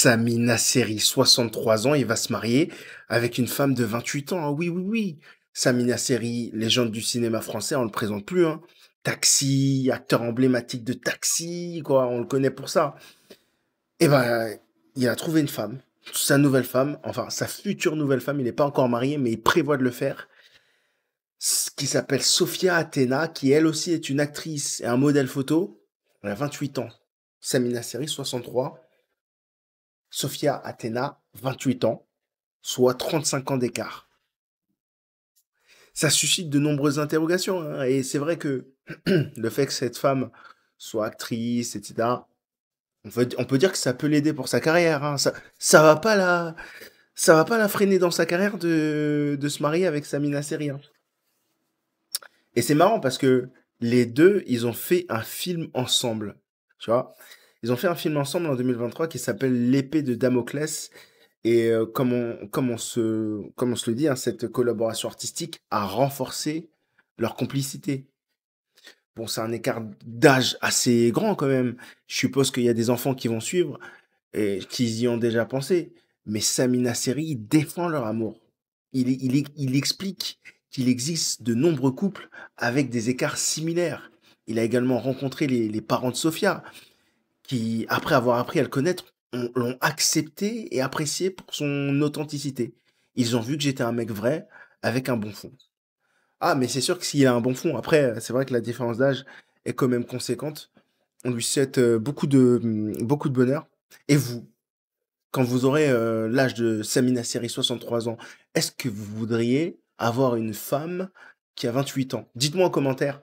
samina Nasseri, 63 ans, il va se marier avec une femme de 28 ans. Hein. Oui, oui, oui. Samina Nasseri, légende du cinéma français, on le présente plus. Hein. Taxi, acteur emblématique de Taxi, quoi, on le connaît pour ça. Eh ben, il a trouvé une femme, sa nouvelle femme, enfin sa future nouvelle femme, il n'est pas encore marié, mais il prévoit de le faire, Ce qui s'appelle Sophia Athena, qui elle aussi est une actrice et un modèle photo. Elle a 28 ans. Samina Seri, 63. Sophia Athena, 28 ans, soit 35 ans d'écart. Ça suscite de nombreuses interrogations, hein, et c'est vrai que le fait que cette femme soit actrice, etc., on peut, dire que ça peut l'aider pour sa carrière. Hein. ça, ça va pas la, ça va pas la freiner dans sa carrière de, de se marier avec Samina Seri. Hein. Et c'est marrant parce que les deux, ils ont fait un film ensemble. Tu vois ils ont fait un film ensemble en 2023 qui s'appelle L'épée de Damoclès. Et euh, comme, on, se, se le dit, hein, cette collaboration artistique a renforcé leur complicité. Bon, c'est un écart d'âge assez grand quand même. Je suppose qu'il y a des enfants qui vont suivre et qu'ils y ont déjà pensé. Mais Samina Seri défend leur amour. Il, il, explique qu'il existe de nombreux couples avec des écarts similaires. Il a également rencontré les, les parents de Sofia, qui, après avoir appris à le connaître, l'ont accepté et apprécié pour son authenticité. Ils ont vu que j'étais un mec vrai avec un bon fond. Ah, mais c'est sûr que s'il a un bon fond, après, c'est vrai que la différence d'âge est quand même conséquente. On lui souhaite euh, beaucoup de, mmh, beaucoup de bonheur. Et vous, quand vous aurez euh, l'âge de Samina Seri, 63 ans, est-ce que vous voudriez avoir une femme qui a 28 ans Dites-moi en commentaire.